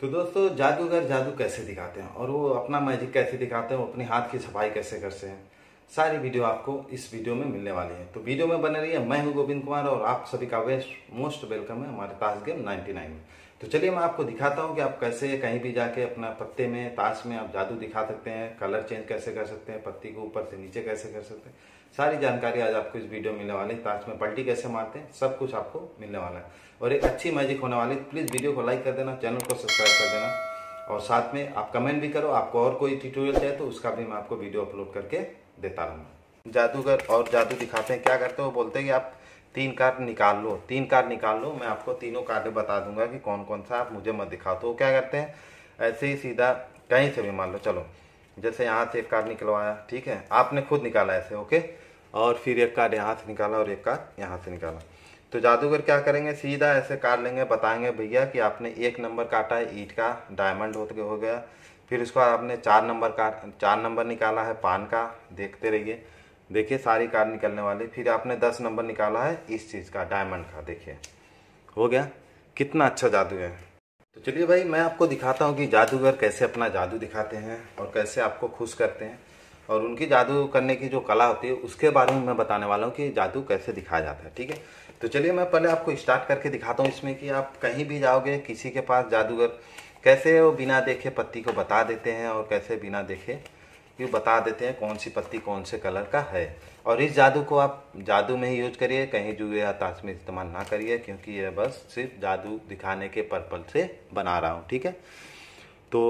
तो दोस्तों जादूगर जादू कैसे दिखाते हैं और वो अपना मैजिक कैसे दिखाते हैं वो अपने हाथ की सफाई कैसे करते हैं सारी वीडियो आपको इस वीडियो में मिलने वाली है तो वीडियो में बने रही है मैं हूं गोविंद कुमार और आप सभी का वेस्ट मोस्ट वेलकम है हमारे ताश गेम 99 में तो चलिए मैं आपको दिखाता हूँ कि आप कैसे कहीं भी जाके अपना पत्ते में ताश में आप जादू दिखा सकते हैं कलर चेंज कैसे कर सकते हैं पत्ती को ऊपर से नीचे कैसे कर सकते हैं सारी जानकारी आज आपको इस वीडियो मिलने वाली है ताश तो में पल्टी कैसे मारते हैं सब कुछ आपको मिलने वाला है और एक अच्छी मैजिक होने वाली है प्लीज़ वीडियो को लाइक कर देना चैनल को सब्सक्राइब कर देना और साथ में आप कमेंट भी करो आपको और कोई ट्यूटोरियल चाहिए तो उसका भी मैं आपको वीडियो अपलोड करके देता रहूँगा जादूगर और जादू दिखाते हैं क्या करते हो बोलते हैं कि आप तीन कार्ड निकाल लो तीन कार्ड निकाल लो मैं आपको तीनों कार्ड बता दूंगा कि कौन कौन सा आप मुझे मत दिखाओ तो वो क्या करते हैं ऐसे ही सीधा कहीं से भी मान लो चलो जैसे यहाँ से एक कार्ड निकलवाया ठीक है आपने खुद निकाला ऐसे ओके और फिर एक कार्ड यहाँ से निकाला और एक कार यहाँ से निकाला तो जादूगर क्या करेंगे सीधा ऐसे कार लेंगे बताएंगे भैया कि आपने एक नंबर काटा है ईट का डायमंड हो हो गया फिर उसको आपने चार नंबर का चार नंबर निकाला है पान का देखते रहिए देखिए सारी कार निकलने वाली फिर आपने दस नंबर निकाला है इस चीज़ का डायमंड का देखिए हो गया कितना अच्छा जादू है तो चलिए भाई मैं आपको दिखाता हूँ कि जादूगर कैसे अपना जादू दिखाते हैं और कैसे आपको खुश करते हैं और उनकी जादू करने की जो कला होती है उसके बारे में मैं बताने वाला हूँ कि जादू कैसे दिखाया जाता है ठीक है तो चलिए मैं पहले आपको स्टार्ट करके दिखाता हूँ इसमें कि आप कहीं भी जाओगे किसी के पास जादूगर कैसे वो बिना देखे पत्ती को बता देते हैं और कैसे बिना देखे ये बता देते हैं कौन सी पत्ती कौन से कलर का है और इस जादू को आप जादू में ही यूज करिए कहीं जुए या ताश में इस्तेमाल ना करिए क्योंकि यह बस सिर्फ जादू दिखाने के पर्पल से बना रहा हूँ ठीक है तो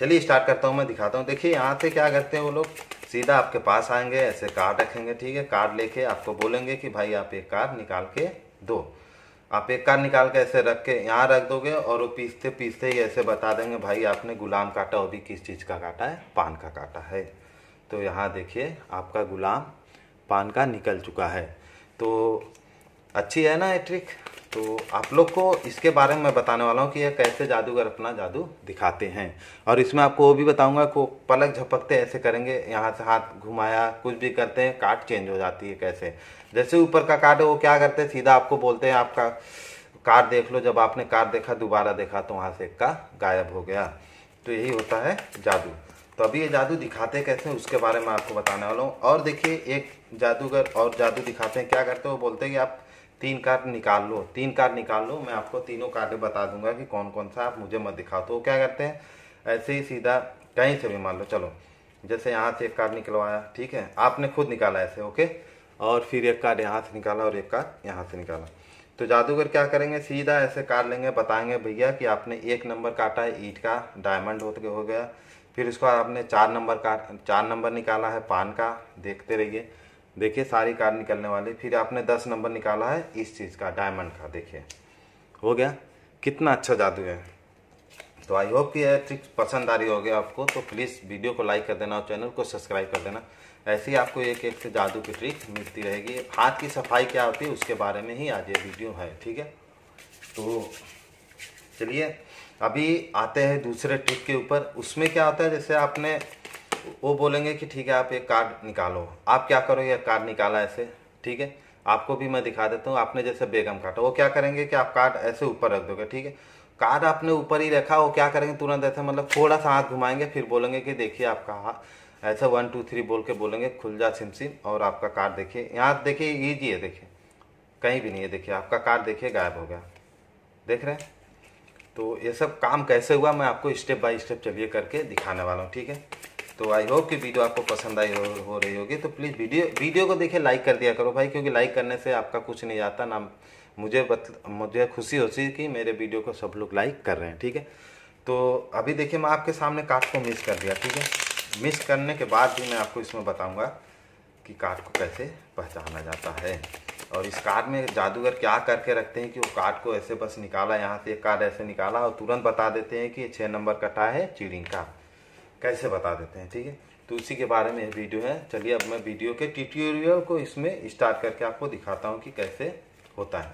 चलिए स्टार्ट करता हूँ मैं दिखाता हूँ देखिए यहाँ से क्या करते हैं वो लोग सीधा आपके पास आएंगे ऐसे कार्ड रखेंगे ठीक है कार्ड लेके आपको बोलेंगे कि भाई आप एक कार्ड निकाल के दो आप एक कार निकाल के ऐसे रख के यहाँ रख दोगे और वो पीसते पीसते ही ऐसे बता देंगे भाई आपने गुलाम काटा वो भी किस चीज़ का काटा है पान का काटा है तो यहाँ देखिए आपका गुलाम पान का निकल चुका है तो अच्छी है ना ये ट्रिक तो आप लोग को इसके बारे में मैं बताने वाला हूँ कि यह कैसे जादूगर अपना जादू दिखाते हैं और इसमें आपको वो भी बताऊँगा को पलक झपकते ऐसे करेंगे यहाँ से हाथ घुमाया कुछ भी करते हैं काट चेंज हो जाती है कैसे जैसे ऊपर का कार्ड है वो क्या करते हैं सीधा आपको बोलते हैं आपका कार देख लो जब आपने कार देखा दोबारा देखा तो वहाँ से एक का गायब हो गया तो यही होता है जादू तो अभी ये जादू दिखाते कैसे हैं उसके बारे में आपको बताने वाला हूँ और देखिए एक जादूगर और जादू दिखाते हैं क्या करते हैं वो बोलते हैं कि आप तीन कार्ड निकाल लो तीन कार्ड निकाल लो मैं आपको तीनों कार्ड बता दूंगा कि कौन कौन सा आप मुझे मत दिखाओ तो क्या करते हैं ऐसे ही सीधा कहीं से भी मान लो चलो जैसे यहाँ से एक कार्ड निकलवाया ठीक है आपने खुद निकाला ऐसे ओके और फिर एक कार्ड यहाँ से निकाला और एक कार्ड यहाँ से निकाला तो जादूगर क्या करेंगे सीधा ऐसे काट लेंगे बताएंगे भैया कि आपने एक नंबर काटा है ईट का डायमंड होते हो गया फिर उसके बाद आपने चार नंबर का चार नंबर निकाला है पान का देखते रहिए देखिए सारी कार्ड निकलने वाली फिर आपने दस नंबर निकाला है इस चीज़ का डायमंड का देखिए हो गया कितना अच्छा जादू है तो आई होप ये यह ट्रिक पसंद आ रही होगी आपको तो प्लीज़ वीडियो को लाइक कर देना और चैनल को सब्सक्राइब कर देना ऐसे ही आपको एक एक से जादू की ट्रिक मिलती रहेगी हाथ की सफाई क्या होती है उसके बारे में ही आज ये वीडियो है ठीक है तो चलिए अभी आते हैं दूसरे ट्रिक के ऊपर उसमें क्या होता है जैसे आपने वो बोलेंगे कि ठीक है आप एक कार्ड निकालो आप क्या करो ये कार्ड निकाला ऐसे ठीक है आपको भी मैं दिखा देता हूँ आपने जैसे बेगम काटा वो क्या करेंगे कि आप कार्ड ऐसे ऊपर रख दोगे ठीक है कार्ड आपने ऊपर ही रखा वो क्या करेंगे तुरंत ऐसे मतलब थोड़ा सा हाथ घुमाएंगे फिर बोलेंगे कि देखिए आपका हाथ ऐसे वन टू थ्री बोल के बोलेंगे खुल जा सिम सिम और आपका कार्ड देखिए यहाँ देखिए ईजी है देखिए कहीं भी नहीं है देखिए आपका कार्ड देखिए गायब हो गया देख रहे हैं तो ये सब काम कैसे हुआ मैं आपको स्टेप बाय स्टेप चलिए करके दिखाने वाला हूँ ठीक है तो आई होप कि वीडियो आपको पसंद आई हो, हो रही होगी तो प्लीज़ वीडियो वीडियो को देखिए लाइक कर दिया करो भाई क्योंकि लाइक करने से आपका कुछ नहीं जाता ना मुझे बत, मुझे खुशी होती कि मेरे वीडियो को सब लोग लाइक कर रहे हैं ठीक है तो अभी देखिए मैं आपके सामने काट को मिस कर दिया ठीक है मिस करने के बाद भी मैं आपको इसमें बताऊँगा कि काट को कैसे पहचाना जाता है और इस कार्ड में जादूगर क्या करके रखते हैं कि वो कार्ड को ऐसे बस निकाला यहाँ से एक कार्ड ऐसे निकाला और तुरंत बता देते हैं कि छः नंबर कटा है चिड़िंग का कैसे बता देते हैं ठीक है तो उसी के बारे में वीडियो है चलिए अब मैं वीडियो के ट्यूटोरियल को इसमें स्टार्ट करके आपको दिखाता हूँ कि कैसे होता है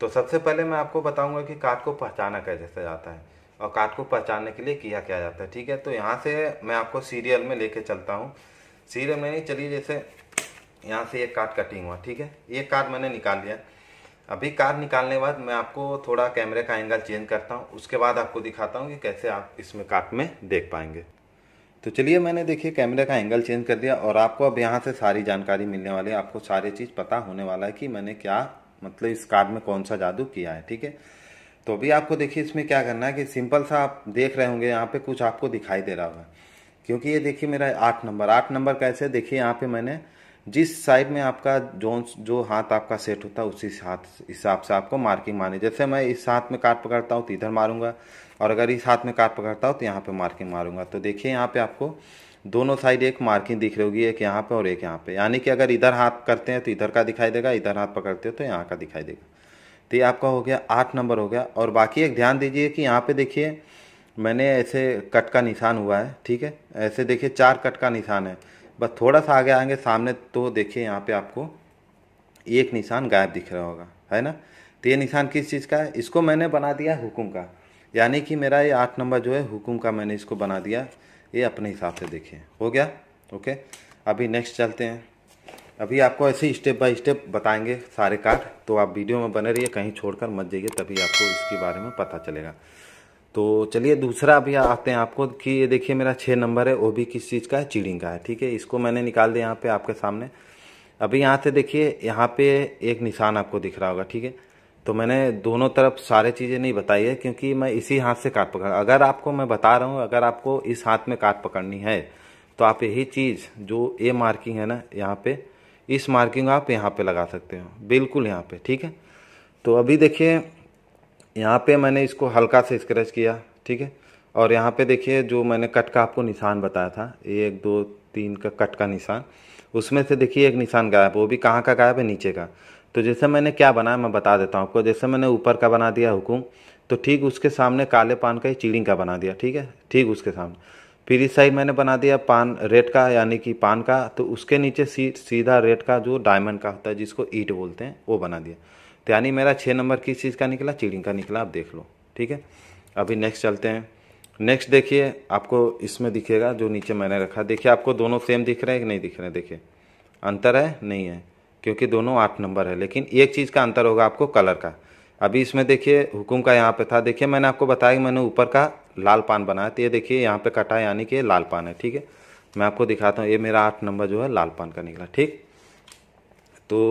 तो सबसे पहले मैं आपको बताऊंगा कि काट को पहचाना कैसे जाता है और काट को पहचानने के लिए किया क्या जाता है ठीक है तो यहाँ से मैं आपको सीरियल में लेके चलता हूँ सीरियल में चलिए जैसे यहाँ से एक कार्ड कटिंग हुआ ठीक है ये कार्ड मैंने निकाल लिया अभी कार्ड निकालने के बाद मैं आपको थोड़ा कैमरे का एंगल चेंज करता हूँ उसके बाद आपको दिखाता हूँ कि कैसे आप इसमें काट में देख पाएंगे तो चलिए मैंने देखिए कैमरे का एंगल चेंज कर दिया और आपको अब यहाँ से सारी जानकारी मिलने वाली है आपको सारी चीज़ पता होने वाला है कि मैंने क्या मतलब इस कार्ड में कौन सा जादू किया है ठीक है तो अभी आपको देखिए इसमें क्या करना है कि सिंपल सा आप देख रहे होंगे यहाँ पे कुछ आपको दिखाई दे रहा होगा क्योंकि ये देखिए मेरा आठ नंबर आठ नंबर कैसे देखिए यहाँ पे मैंने जिस साइड में आपका जो जो हाथ आपका सेट होता है उसी हाथ हिसाब से आपको मार्किंग मारनी जैसे मैं इस हाथ में काट पकड़ता हूँ तो इधर मारूंगा और अगर इस हाथ में काट पकड़ता हो तो यहाँ पे मार्किंग मारूंगा तो देखिए यहाँ पे आपको दोनों साइड एक मार्किंग दिख रही होगी एक यहाँ पे और एक यहाँ पे यानी कि अगर इधर हाथ करते हैं तो इधर का दिखाई देगा इधर हाथ पकड़ते हो तो यहाँ का दिखाई देगा तो ये आपका हो गया आठ नंबर हो गया और बाकी एक ध्यान दीजिए कि यहाँ पे देखिए मैंने ऐसे कट का निशान हुआ है ठीक है ऐसे देखिए चार कट का निशान है बस थोड़ा सा आगे आएंगे सामने तो देखिए यहाँ पे आपको एक निशान गायब दिख रहा होगा है ना तो ये निशान किस चीज़ का है इसको मैंने बना दिया हुकुम का यानी कि मेरा ये आठ नंबर जो है हुकुम का मैंने इसको बना दिया ये अपने हिसाब से देखिए हो गया ओके अभी नेक्स्ट चलते हैं अभी आपको ऐसे स्टेप बाय स्टेप बताएंगे सारे कार्ड तो आप वीडियो में बने रहिए कहीं छोड़कर मत जाइए तभी आपको इसके बारे में पता चलेगा तो चलिए दूसरा अभी आते हैं आपको कि ये देखिए मेरा छः नंबर है वो भी किस चीज़ का है चीड़िंग का है ठीक है इसको मैंने निकाल दिया यहाँ पे आपके सामने अभी यहाँ से देखिए यहाँ पे एक निशान आपको दिख रहा होगा ठीक है तो मैंने दोनों तरफ सारे चीज़ें नहीं बताई है क्योंकि मैं इसी हाथ से काट पकड़ अगर आपको मैं बता रहा हूँ अगर आपको इस हाथ में काट पकड़नी है तो आप यही चीज़ जो ए मार्किंग है ना यहाँ पे इस मार्किंग आप यहाँ पे लगा सकते हो बिल्कुल यहाँ पे ठीक है तो अभी देखिए यहाँ पे मैंने इसको हल्का से स्क्रैच किया ठीक है और यहाँ पे देखिए जो मैंने कट का आपको निशान बताया था एक दो तीन का कट का निशान उसमें से देखिए एक निशान गायब वो भी कहाँ का गायब है नीचे का तो जैसे मैंने क्या बनाया मैं बता देता हूँ आपको जैसे मैंने ऊपर का बना दिया हुकुम तो ठीक उसके सामने काले पान का ही चीड़िंग का बना दिया ठीक है ठीक उसके सामने फिर इस साइड मैंने बना दिया पान रेड का यानी कि पान का तो उसके नीचे सी, सीधा रेड का जो डायमंड का होता है जिसको ईट बोलते हैं वो बना दिया तो यानी मेरा छः नंबर किस चीज़ का निकला चीड़िंग का निकला आप देख लो ठीक है अभी नेक्स्ट चलते हैं नेक्स्ट देखिए आपको इसमें दिखेगा जो नीचे मैंने रखा देखिए आपको दोनों सेम दिख रहे हैं कि नहीं दिख रहे हैं देखिए अंतर है नहीं है क्योंकि दोनों आठ नंबर है लेकिन एक चीज़ का अंतर होगा आपको कलर का अभी इसमें देखिए हुकुम का यहाँ पे था देखिए मैंने आपको बताया कि मैंने ऊपर का लाल पान बनाया तो ये देखिए यहाँ पे कटा यानी कि लाल पान है ठीक है मैं आपको दिखाता हूँ ये मेरा आठ नंबर जो है लाल पान का निकला ठीक तो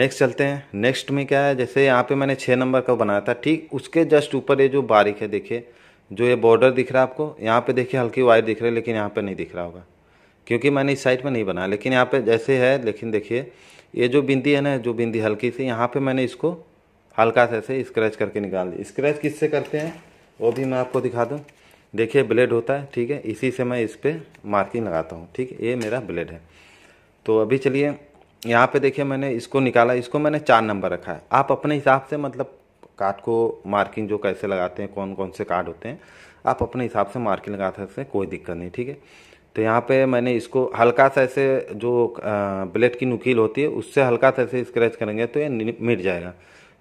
नेक्स्ट चलते हैं नेक्स्ट में क्या है जैसे यहाँ पर मैंने छः नंबर का बनाया था ठीक उसके जस्ट ऊपर ये जो बारीक है देखिए जो ये बॉर्डर दिख रहा है आपको यहाँ पर देखिए हल्की वाइट दिख रही है लेकिन यहाँ पर नहीं दिख रहा होगा क्योंकि मैंने इस साइड में नहीं बनाया लेकिन यहाँ पे जैसे है लेकिन देखिए ये जो बिंदी है ना जो बिंदी हल्की सी यहाँ पे मैंने इसको हल्का से ऐसे स्क्रैच करके निकाल दी स्क्रैच किससे करते हैं वो भी मैं आपको दिखा दूँ देखिए ब्लेड होता है ठीक है इसी से मैं इस पर मार्किंग लगाता हूँ ठीक है ये मेरा ब्लेड है तो अभी चलिए यहाँ पे देखिए मैंने इसको निकाला इसको मैंने चार नंबर रखा है आप अपने हिसाब से मतलब काट को मार्किंग जो कैसे लगाते हैं कौन कौन से कार्ड होते हैं आप अपने हिसाब से मार्किंग लगा सकते हैं कोई दिक्कत नहीं ठीक है तो यहाँ पे मैंने इसको हल्का सा ऐसे जो ब्लेड की नुकील होती है उससे हल्का सा ऐसे स्क्रैच करेंगे तो ये मिट जाएगा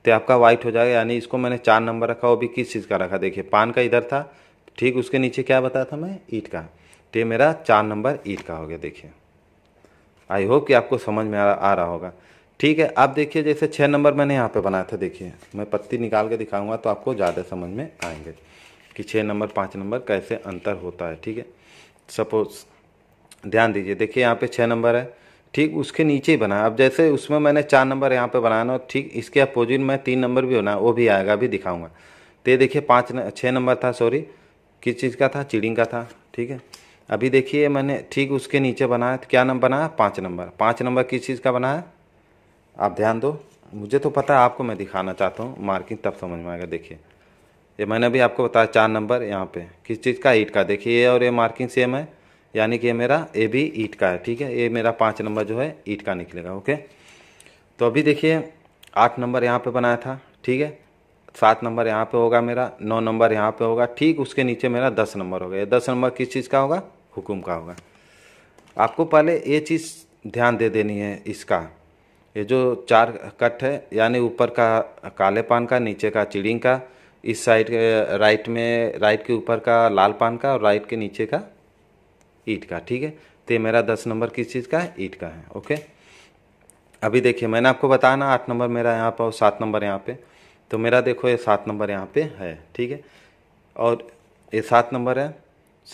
तो आपका वाइट हो जाएगा यानी इसको मैंने चार नंबर रखा वो भी किस चीज़ का रखा देखिए पान का इधर था ठीक उसके नीचे क्या बताया था मैं ईट का तो ये मेरा चार नंबर ईट का हो गया देखिए आई होप कि आपको समझ में आ, आ रहा होगा ठीक है आप देखिए जैसे छः नंबर मैंने यहाँ पे बनाया था देखिए मैं पत्ती निकाल के दिखाऊंगा तो आपको ज़्यादा समझ में आएंगे कि छः नंबर पाँच नंबर कैसे अंतर होता है ठीक है सपोज ध्यान दीजिए देखिए यहाँ पे छः नंबर है ठीक उसके नीचे ही बना अब जैसे उसमें मैंने चार नंबर यहाँ पे बनाना और ठीक इसके अपोजिट में तीन नंबर भी होना वो भी आएगा अभी दिखाऊंगा तो ये देखिए पाँच छः नंबर था सॉरी किस चीज़ का था चिड़िंग का था ठीक है अभी देखिए मैंने ठीक उसके नीचे बनाया तो क्या नंबर बनाया पाँच नंबर पाँच नंबर किस चीज़ का बनाया आप ध्यान दो मुझे तो पता है आपको मैं दिखाना चाहता हूँ मार्किंग तब समझ में आएगा देखिए ये मैंने अभी आपको बताया चार नंबर यहाँ पे किस चीज़ का ईट का देखिए ये और ये मार्किंग सेम है यानी कि ये मेरा ए भी ईट का है ठीक है ये मेरा पाँच नंबर जो है ईट का निकलेगा ओके तो अभी देखिए आठ नंबर यहाँ पर बनाया था ठीक है सात नंबर यहाँ पर होगा मेरा नौ नंबर यहाँ पर होगा ठीक उसके नीचे मेरा दस नंबर होगा ये दस नंबर किस चीज़ का होगा हुकुम का होगा आपको पहले ये चीज़ ध्यान दे देनी है इसका ये जो चार कट है यानी ऊपर का काले पान का नीचे का चिड़िंग का इस साइड के राइट में राइट के ऊपर का लाल पान का और राइट के नीचे का ईट का ठीक है तो ये मेरा दस नंबर किस चीज़ का है ईट का है ओके अभी देखिए मैंने आपको बताया ना आठ नंबर मेरा यहाँ पर और सात नंबर यहाँ पे तो मेरा देखो ये सात नंबर यहाँ पे है ठीक है और ये सात नंबर है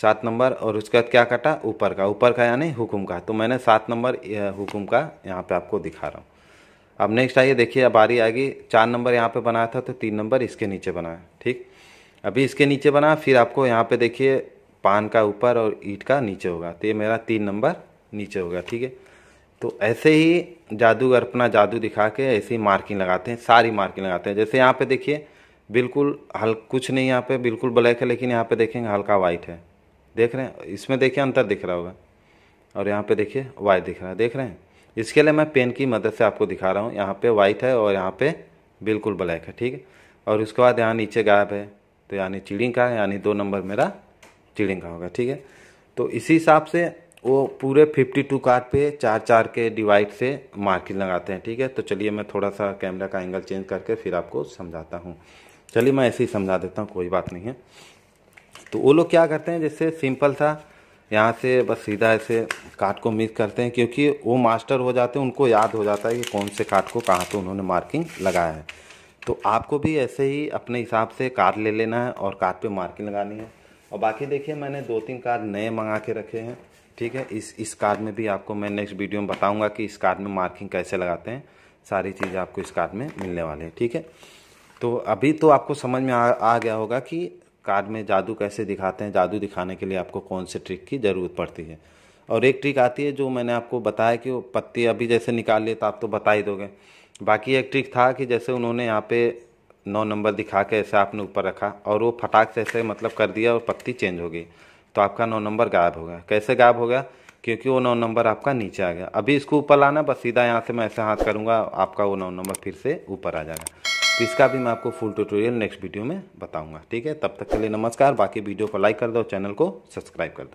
सात नंबर और उसके बाद क्या कटा ऊपर का ऊपर का यानी हुकुम का तो मैंने सात नंबर हुकुम का यहाँ पे आपको दिखा रहा हूँ अब नेक्स्ट आइए देखिए अब बारी आएगी चार नंबर यहाँ पे बनाया था तो तीन नंबर इसके नीचे बनाया ठीक अभी इसके नीचे बना फिर आपको यहाँ पे देखिए पान का ऊपर और ईट का नीचे होगा तो ये मेरा तीन नंबर नीचे होगा ठीक है तो ऐसे ही जादूगर अपना जादू दिखा के ऐसे ही मार्किंग लगाते हैं सारी मार्किंग लगाते हैं जैसे यहाँ पर देखिए बिल्कुल हल कुछ नहीं यहाँ पर बिल्कुल ब्लैक है लेकिन यहाँ पर देखेंगे हल्का वाइट है देख रहे हैं इसमें देखिए अंतर दिख रहा होगा और यहाँ पे देखिए वाइट दिख रहा है देख रहे हैं इसके लिए मैं पेन की मदद से आपको दिखा रहा हूँ यहाँ पे वाइट है और यहाँ पे बिल्कुल ब्लैक है ठीक है और उसके बाद यहाँ नीचे गायब है तो यानी चिड़िंग का यानी दो नंबर मेरा चिड़िंग का होगा ठीक है तो इसी हिसाब से वो पूरे 52 कार्ड पे चार चार के डिवाइड से मार्किंग लगाते हैं ठीक है तो चलिए मैं थोड़ा सा कैमरा का एंगल चेंज करके फिर आपको समझाता हूँ चलिए मैं ऐसे ही समझा देता हूँ कोई बात नहीं है तो वो लोग क्या करते हैं जैसे सिंपल था यहाँ से बस सीधा ऐसे काट को मिस करते हैं क्योंकि वो मास्टर हो जाते हैं उनको याद हो जाता है कि कौन से काट को कहाँ तो उन्होंने मार्किंग लगाया है तो आपको भी ऐसे ही अपने हिसाब से काट ले लेना है और काट पे मार्किंग लगानी है और बाकी देखिए मैंने दो तीन कार्ड नए मंगा के रखे हैं ठीक है इस इस कार्ड में भी आपको मैं नेक्स्ट वीडियो में बताऊंगा कि इस कार्ड में मार्किंग कैसे लगाते हैं सारी चीज़ें आपको इस कार्ड में मिलने वाली है ठीक है तो अभी तो आपको समझ में आ, आ गया होगा कि कार्ड में जादू कैसे दिखाते हैं जादू दिखाने के लिए आपको कौन से ट्रिक की ज़रूरत पड़ती है और एक ट्रिक आती है जो मैंने आपको बताया कि वो पत्ती अभी जैसे निकाल लिए तो आप तो बता ही दोगे बाकी एक ट्रिक था कि जैसे उन्होंने यहाँ पे नौ नंबर दिखा के ऐसे आपने ऊपर रखा और वो फटाक से ऐसे मतलब कर दिया और पत्ती चेंज हो गई तो आपका नौ नंबर गायब हो गया कैसे गायब हो गया क्योंकि वो नौ नंबर आपका नीचे आ गया अभी इसको ऊपर लाना बस सीधा यहाँ से मैं ऐसे हाथ करूँगा आपका वो नौ नंबर फिर से ऊपर आ जाएगा तो इसका भी मैं आपको फुल ट्यूटोरियल नेक्स्ट वीडियो में बताऊंगा ठीक है तब तक के लिए नमस्कार बाकी वीडियो को लाइक कर दो चैनल को सब्सक्राइब कर दो